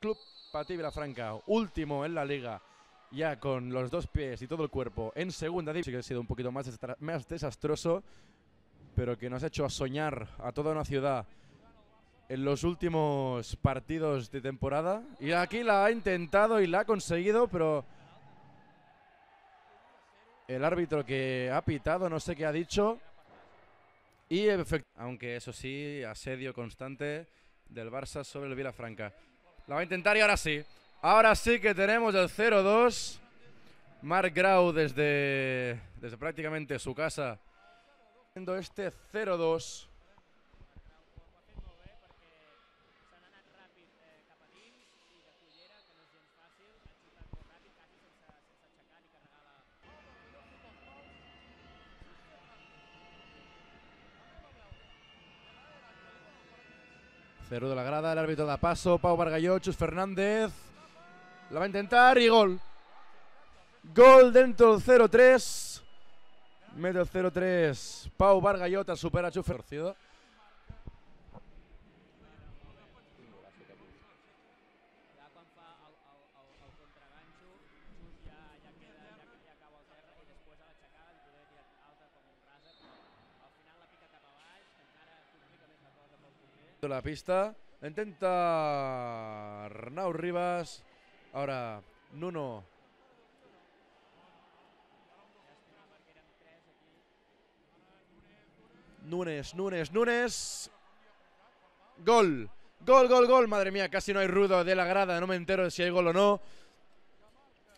Club Pati Vilafranca, último en la liga, ya con los dos pies y todo el cuerpo en segunda división, que ha sido un poquito más, desastroso, pero que nos ha hecho soñar a toda una ciudad en los últimos partidos de temporada. Y aquí la ha intentado y la ha conseguido, pero el árbitro que ha pitado, no sé qué ha dicho. Y aunque eso sí, asedio constante del Barça sobre el Vilafranca. La va a intentar y ahora sí. Ahora sí que tenemos el 0-2. Mark Grau desde, desde prácticamente su casa. Este 0-2. Cero de la grada, el árbitro da paso, Pau Vargalló, Chus Fernández. La va a intentar y gol. Gol dentro del 0-3. Mete el 0-3. Pau Vargallota supera a Chus Fernández. La pista intenta Arnau Rivas. Ahora Nuno. Nunes, Nunes, Nunes, Gol. Gol, gol, gol. Madre mía, casi no hay rudo de la grada. No me entero si hay gol o no.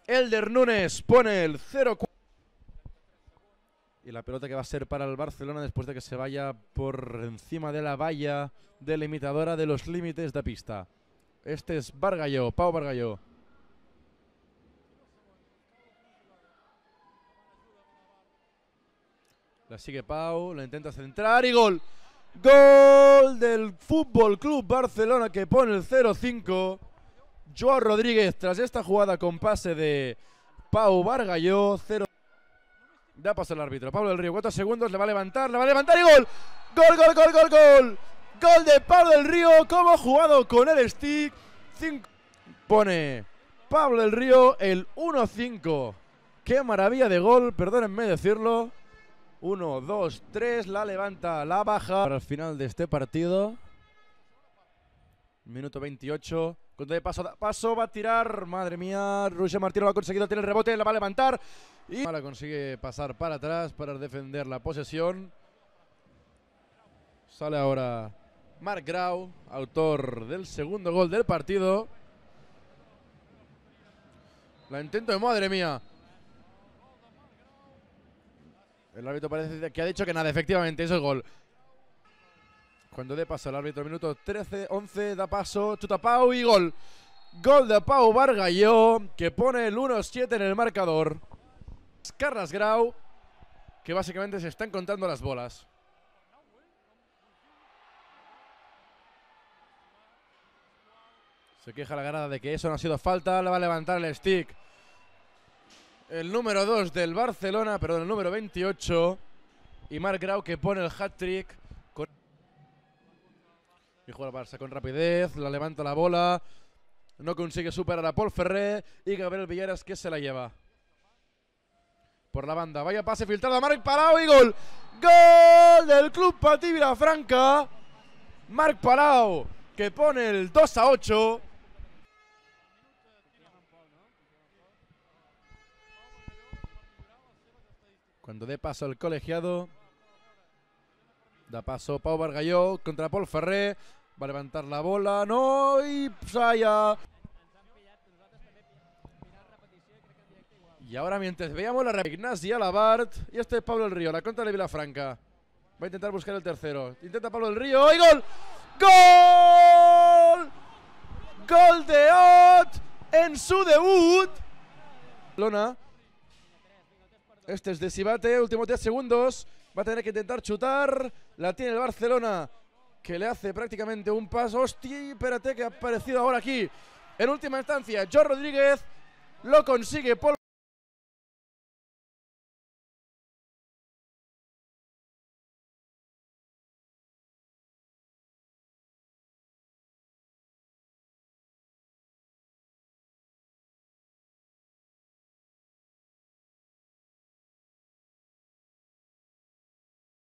Elder Nunes pone el 0-4. Y la pelota que va a ser para el Barcelona después de que se vaya por encima de la valla delimitadora de los límites de pista. Este es Vargalló, Pau Vargalló. La sigue Pau, la intenta centrar y gol. Gol del Fútbol Club Barcelona que pone el 0-5. Joao Rodríguez tras esta jugada con pase de Pau Bargalló 0 Da paso el árbitro. Pablo del Río, cuatro segundos, le va a levantar, le va a levantar y gol. Gol, gol, gol, gol, gol. Gol de Pablo del Río, como jugado con el stick. Pone Pablo del Río el 1-5. Qué maravilla de gol, perdónenme decirlo. 1, 2, 3, la levanta, la baja para el final de este partido. Minuto 28. Contra de paso, paso, va a tirar. Madre mía, Roger Martínez lo ha conseguido. Tiene el rebote, la va a levantar. Y ...la consigue pasar para atrás para defender la posesión. Sale ahora Mark Grau, autor del segundo gol del partido. La intento de madre mía. El árbitro parece que ha dicho que nada, efectivamente, eso es gol. Cuando dé paso al árbitro, minuto 13, 11, da paso, chuta Pau y gol. Gol de Pau Bargalló, que pone el 1-7 en el marcador. Carras Grau, que básicamente se están contando las bolas. Se queja la ganada de que eso no ha sido falta, le va a levantar el stick. El número 2 del Barcelona, perdón, el número 28. Y Mark Grau que pone el hat-trick y juega Barça con rapidez, la levanta la bola, no consigue superar a Paul Ferré y Gabriel Villaras que se la lleva. Por la banda, vaya pase filtrado a Marc Palau y gol. Gol del Club Patí Franca. Marc Palau que pone el 2 a 8. Cuando dé paso el colegiado, da paso Pau Bargalló contra Paul Ferré. Va a levantar la bola. No, y... Pues, y ahora mientras veíamos la Ignasi Alabart. Y este es Pablo el Río, la contra de Vilafranca. Va a intentar buscar el tercero. Intenta Pablo el Río. ¡Y gol! ¡Gol! ¡Gol de Ot! En su debut. Lona. Este es de Sibate, últimos 10 segundos. Va a tener que intentar chutar. La tiene el Barcelona que le hace prácticamente un paso. Hostia, espérate que ha aparecido ahora aquí. En última instancia, Joe Rodríguez lo consigue.